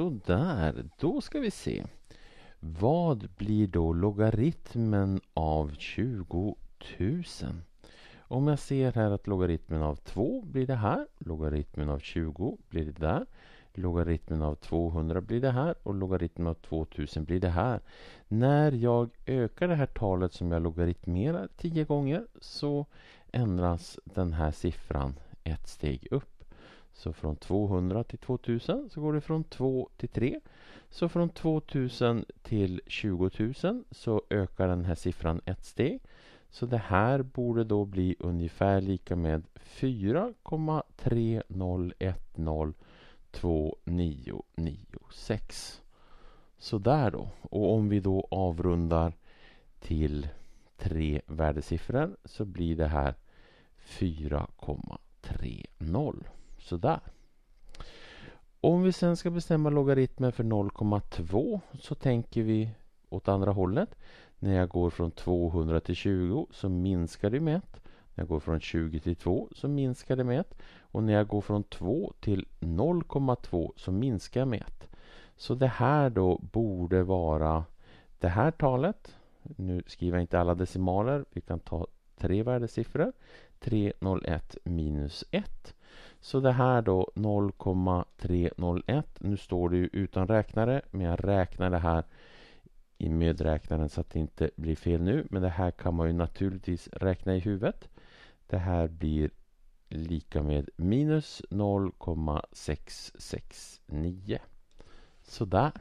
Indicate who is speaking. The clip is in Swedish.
Speaker 1: Sådär, då ska vi se. Vad blir då logaritmen av 20 000? Om jag ser här att logaritmen av 2 blir det här, logaritmen av 20 blir det där, logaritmen av 200 blir det här och logaritmen av 2000 blir det här. När jag ökar det här talet som jag logaritmerar 10 gånger så ändras den här siffran ett steg upp. Så från 200 till 2000 så går det från 2 till 3. Så från 2000 till 20 000 så ökar den här siffran ett steg. Så det här borde då bli ungefär lika med 4,30102996. Så där då. Och om vi då avrundar till tre värdesiffror så blir det här 4,30. Sådär. Om vi sen ska bestämma logaritmen för 0,2 så tänker vi åt andra hållet. När jag går från 200 till 20 så minskar det med 1. När jag går från 20 till 2 så minskar det med 1. Och när jag går från 2 till 0,2 så minskar jag med 1. Så det här då borde vara det här talet. Nu skriver jag inte alla decimaler. Vi kan ta tre värdesiffror. 301 minus 1. Så det här då 0,301. Nu står det ju utan räknare, men jag räknar det här i medräknaren så att det inte blir fel nu. Men det här kan man ju naturligtvis räkna i huvudet. Det här blir lika med minus 0,669. Sådär.